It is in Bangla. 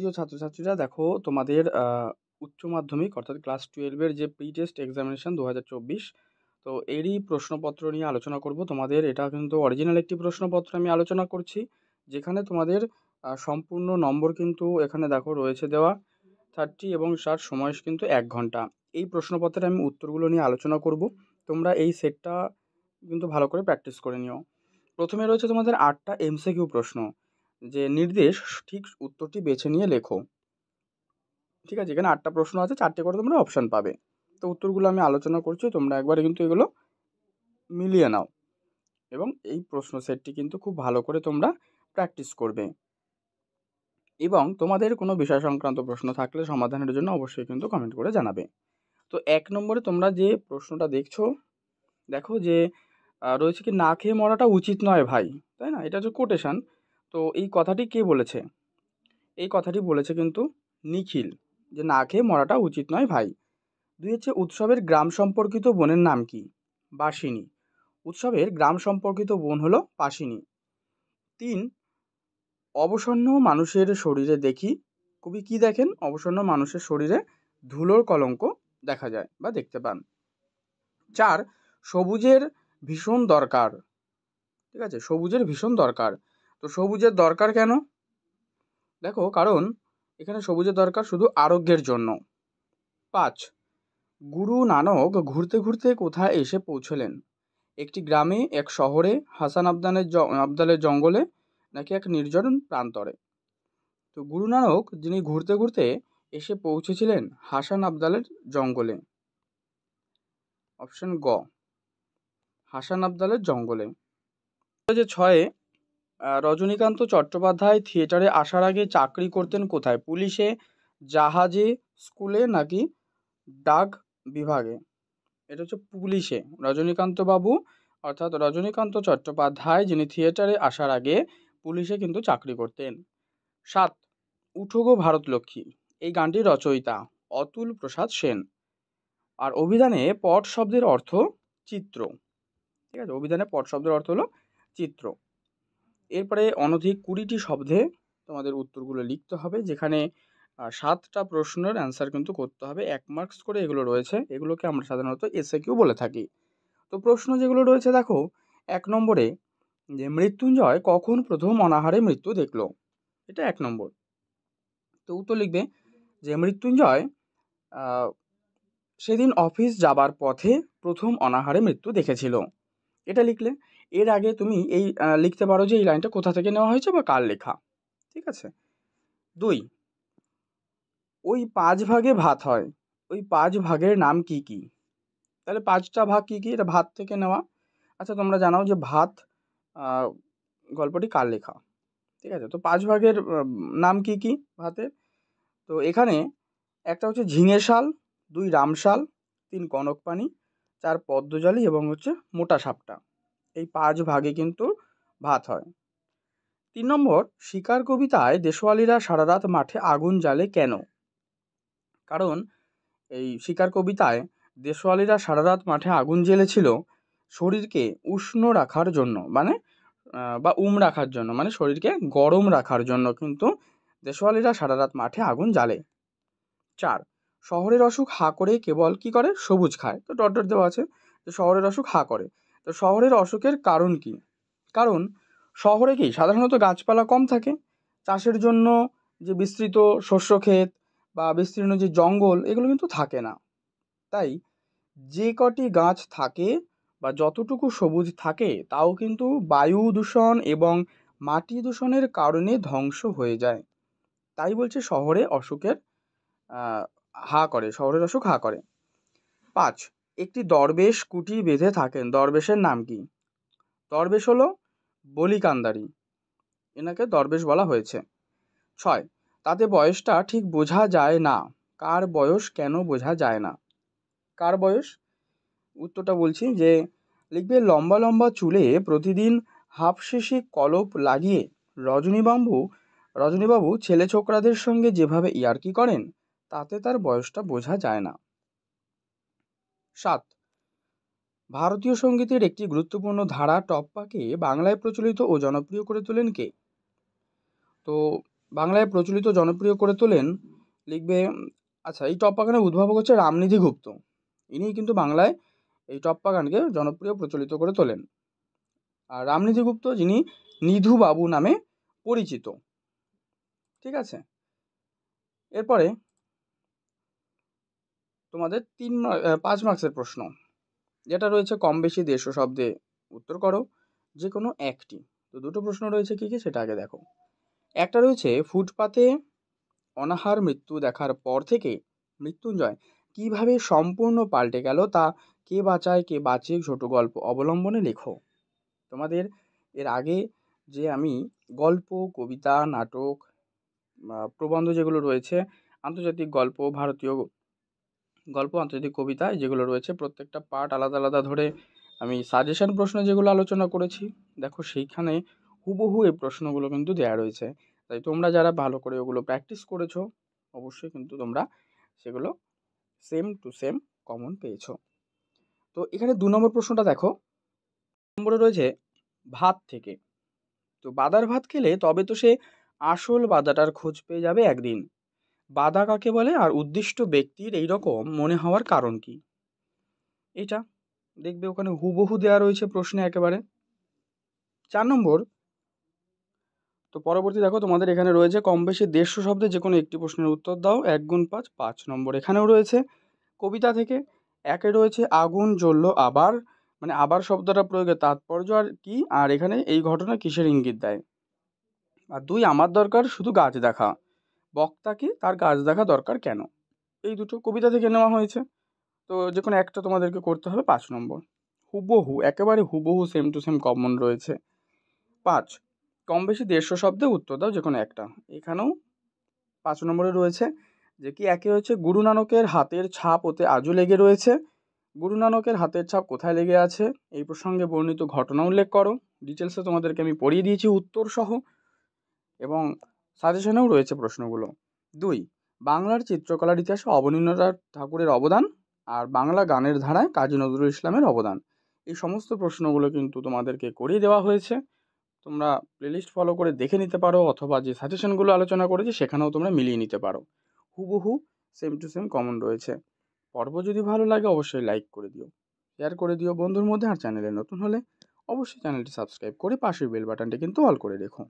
প্রিয় ছাত্রছাত্রীরা দেখো তোমাদের উচ্চ মাধ্যমিক অর্থাৎ ক্লাস টুয়েলভের যে প্রি টেস্ট এক্সামিনেশান দু তো এরই প্রশ্নপত্র নিয়ে আলোচনা করব তোমাদের এটা কিন্তু অরিজিনাল একটি প্রশ্নপত্র আমি আলোচনা করছি যেখানে তোমাদের সম্পূর্ণ নম্বর কিন্তু এখানে দেখো রয়েছে দেওয়া থার্টি এবং তার সময় কিন্তু এক ঘন্টা এই প্রশ্নপত্রে আমি উত্তরগুলো নিয়ে আলোচনা করব তোমরা এই সেটটা কিন্তু ভালো করে প্র্যাকটিস করে নিও প্রথমে রয়েছে তোমাদের আটটা এমসিকিউ প্রশ্ন যে নির্দেশ ঠিক উত্তরটি বেছে নিয়ে লেখো ঠিক আছে এখানে আটটা প্রশ্ন আছে চারটে করে তোমরা অপশান পাবে তো উত্তরগুলো আমি আলোচনা করছি তোমরা একবারে কিন্তু এগুলো মিলিয়ে নাও এবং এই প্রশ্ন সেটটি কিন্তু খুব ভালো করে তোমরা প্র্যাকটিস করবে এবং তোমাদের কোনো বিষয় সংক্রান্ত প্রশ্ন থাকলে সমাধানের জন্য অবশ্যই কিন্তু কমেন্ট করে জানাবে তো এক নম্বরে তোমরা যে প্রশ্নটা দেখছো দেখো যে রয়েছে কি না খেয়ে মরাটা উচিত নয় ভাই তাই না এটা হচ্ছে কোটেশান তো এই কথাটি কে বলেছে এই কথাটি বলেছে কিন্তু নিখিল যে না খেয়ে মরাটা উচিত নয় ভাই দুই হচ্ছে উৎসবের গ্রাম সম্পর্কিত বোনের নাম কি বাসিনী উৎসবের গ্রাম সম্পর্কিত বোন হলো পাশিনী তিন অবসন্ন মানুষের শরীরে দেখি কবি কি দেখেন অবসন্ন মানুষের শরীরে ধুলোর কলঙ্ক দেখা যায় বা দেখতে পান চার সবুজের ভীষণ দরকার ঠিক আছে সবুজের ভীষণ দরকার তো সবুজের দরকার কেন দেখো কারণ এখানে সবুজের দরকার শুধু আরোগ্যের জন্য পাঁচ গুরু নানক ঘুরতে ঘুরতে কোথায় এসে পৌঁছলেন একটি গ্রামে এক শহরে হাসান আবদানের আবদালের জঙ্গলে নাকি এক নির্জন প্রান্তরে তো গুরু নানক যিনি ঘুরতে ঘুরতে এসে পৌঁছেছিলেন হাসান আবদালের জঙ্গলে অপশন গ হাসান আবদালের জঙ্গলে যে ছয়ে রজনীকান্ত চট্টোপাধ্যায় থিয়েটারে আসার আগে চাকরি করতেন কোথায় পুলিশে জাহাজে স্কুলে নাকি ডাক বিভাগে এটা হচ্ছে পুলিশে রজনীকান্ত বাবু অর্থাৎ রজনীকান্ত চট্টোপাধ্যায় যিনি থিয়েটারে আসার আগে পুলিশে কিন্তু চাকরি করতেন সাত উঠোগো ভারতলক্ষ্মী এই গানটির রচয়িতা অতুল প্রসাদ সেন আর অভিধানে পট শব্দের অর্থ চিত্র ঠিক আছে অভিধানে পট শব্দের অর্থ হলো চিত্র এরপরে অনধিক কুড়িটি শব্দে তোমাদের উত্তরগুলো লিখতে হবে যেখানে সাতটা প্রশ্নের অ্যান্সার কিন্তু করতে হবে এক মার্কস করে এগুলো রয়েছে এগুলোকে আমরা সাধারণত এসে কিউ বলে থাকি তো প্রশ্ন যেগুলো রয়েছে দেখো এক নম্বরে যে মৃত্যুঞ্জয় কখন প্রথম অনাহারে মৃত্যু দেখলো এটা এক নম্বর তো উত্তর লিখবে যে মৃত্যুঞ্জয় সেদিন অফিস যাবার পথে প্রথম অনাহারে মৃত্যু দেখেছিল এটা লিখলে এর আগে তুমি এই লিখতে পারো যে এই লাইনটা কোথা থেকে নেওয়া হয়েছে বা কার লেখা ঠিক আছে দুই ওই পাঁচ ভাগে ভাত হয় ওই পাঁচ ভাগের নাম কি কি তাহলে পাঁচটা ভাগ কি কি এটা ভাত থেকে নেওয়া আচ্ছা তোমরা জানাও যে ভাত গল্পটি কার লেখা ঠিক আছে তো পাঁচ ভাগের নাম কি কি ভাতের তো এখানে একটা হচ্ছে ঝিঙে শাল দুই রামশাল তিন কনকপানি চার পদ্মজালি এবং হচ্ছে মোটা সাপটা এই পাঁচ ভাগে কিন্তু ভাত হয় তিন নম্বর শিকার কবিতায় দেশওয়ালিরা সারা রাত মাঠে আগুন জ্বালে কেন কারণ এই শিকার কবিতায় দেশওয়ালিরা সারা রাত মাঠে আগুন জ্বেলেছিল শরীরকে উষ্ণ রাখার জন্য মানে বা উম রাখার জন্য মানে শরীরকে গরম রাখার জন্য কিন্তু দেশওয়ালিরা সারা রাত মাঠে আগুন জ্বালে চার শহরের অসুখ হা করে কেবল কি করে সবুজ খায় তো ডট ডট দেওয়া আছে যে শহরের অসুখ হা করে তো শহরের অসুখের কারণ কী কারণ শহরে কি সাধারণত গাছপালা কম থাকে চাষের জন্য যে বিস্তৃত শস্য ক্ষেত বা বিস্তীর্ণ যে জঙ্গল এগুলো কিন্তু থাকে না তাই যে কটি গাছ থাকে বা যতটুকু সবুজ থাকে তাও কিন্তু বায়ু দূষণ এবং মাটি দূষণের কারণে ধ্বংস হয়ে যায় তাই বলছে শহরে অসুখের হা করে শহরের অসুখ হা করে পাঁচ একটি দরবেশ কুটি বেঁধে থাকেন দরবেশের নাম কি দরবেশ হলো বলিকান্দারি এনাকে দরবেশ বলা হয়েছে ছয় তাতে বয়সটা ঠিক বোঝা যায় না কার বয়স কেন বোঝা যায় না কার বয়স উত্তরটা বলছি যে লিখবে লম্বা লম্বা চুলে প্রতিদিন হাফ কলপ লাগিয়ে রজনীবাবু রজনীবাবু ছেলে ছোকরাদের সঙ্গে যেভাবে ইয়ার্কি করেন তাতে তার বয়সটা বোঝা যায় না সাত ভারতীয় সঙ্গীতের একটি গুরুত্বপূর্ণ ধারা টপ্পাকে বাংলায় প্রচলিত ও জনপ্রিয় করে তোলেন কে তো বাংলায় প্রচলিত জনপ্রিয় করে তোলেন লিখবে আচ্ছা এই টপ্পা গানের উদ্ভাবক হচ্ছে রামনিধি গুপ্ত ইনি কিন্তু বাংলায় এই টপ্পা গানকে জনপ্রিয় প্রচলিত করে তোলেন আর রামনিধি গুপ্ত যিনি নিধু বাবু নামে পরিচিত ঠিক আছে এরপরে তোমাদের তিন পাঁচ মার্কসের প্রশ্ন যেটা রয়েছে কম বেশি দেশ ও শব্দে উত্তর করো যে কোনো একটি তো দুটো প্রশ্ন রয়েছে কী কী সেটা আগে দেখো একটা রয়েছে ফুটপাতে অনাহার মৃত্যু দেখার পর থেকে মৃত্যুঞ্জয় কিভাবে সম্পূর্ণ পাল্টে গেল তা কে বাঁচায় কে বাঁচে ছোট গল্প অবলম্বনে লেখো তোমাদের এর আগে যে আমি গল্প কবিতা নাটক প্রবন্ধ যেগুলো রয়েছে আন্তর্জাতিক গল্প ভারতীয় গল্প আন্তর্জাতিক কবিতা যেগুলো রয়েছে প্রত্যেকটা পার্ট আলাদা আলাদা ধরে আমি সাজেশন প্রশ্ন যেগুলো আলোচনা করেছি দেখো সেইখানে হুবহু এই প্রশ্নগুলো কিন্তু দেয়া রয়েছে তাই তোমরা যারা ভালো করে ওগুলো প্র্যাকটিস করেছো অবশ্যই কিন্তু তোমরা সেগুলো সেম টু সেম কমন পেয়েছো তো এখানে দু নম্বর প্রশ্নটা দেখো নম্বরে রয়েছে ভাত থেকে তো বাদার ভাত খেলে তবে তো সে আসল বাদাটার খোঁজ পেয়ে যাবে একদিন বাধা কাকে বলে আর উদ্দিষ্ট ব্যক্তির এই রকম মনে হওয়ার কারণ কি এটা দেখবে ওখানে হুবহু দেওয়া রয়েছে প্রশ্নে একেবারে চার নম্বর তো পরবর্তী দেখো তোমাদের এখানে রয়েছে কম বেশি দেড়শো শব্দে যে কোনো একটি প্রশ্নের উত্তর দাও এক গুণ পাঁচ পাঁচ নম্বর এখানেও রয়েছে কবিতা থেকে একে রয়েছে আগুন জ্বলল আবার মানে আবার শব্দটা প্রয়োগের তাৎপর্য আর কি আর এখানে এই ঘটনা কিসের ইঙ্গিত দেয় আর দুই আমার দরকার শুধু গাছ দেখা বক্তাকে তার গাছ দেখা দরকার কেন এই দুটো কবিতা থেকে নেওয়া হয়েছে তো যে কোনো একটা তোমাদেরকে করতে হবে পাঁচ নম্বর হুবহু একেবারে হুবহু সেম টু সেম কমন রয়েছে পাঁচ কম বেশি দেড়শো শব্দে উত্তর দাও যে কোনো একটা এখানেও পাঁচ নম্বরে রয়েছে যে কি একে হচ্ছে গুরু নানকের হাতের ছাপ ওতে আজও লেগে রয়েছে গুরু নানকের হাতের ছাপ কোথায় লেগে আছে এই প্রসঙ্গে বর্ণিত ঘটনা উল্লেখ করো ডিটেলসে তোমাদেরকে আমি পড়িয়ে দিয়েছি উত্তর সহ এবং সাজেশনেও রয়েছে প্রশ্নগুলো দুই বাংলার চিত্রকলার ইতিহাসে অবনীন্দ্রনাথ ঠাকুরের অবদান আর বাংলা গানের ধারায় কাজী নজরুল ইসলামের অবদান এই সমস্ত প্রশ্নগুলো কিন্তু তোমাদেরকে করিয়ে দেওয়া হয়েছে তোমরা প্লেলিস্ট ফলো করে দেখে নিতে পারো অথবা যে সাজেশনগুলো আলোচনা করেছি সেখানেও তোমরা মিলিয়ে নিতে পারো হুবহু সেম টু সেম কমন রয়েছে পর্ব যদি ভালো লাগে অবশ্যই লাইক করে দিও শেয়ার করে দিও বন্ধুর মধ্যে আর চ্যানেলে নতুন হলে অবশ্যই চ্যানেলটি সাবস্ক্রাইব করে পাশের বেল বাটনটি কিন্তু অল করে রেখো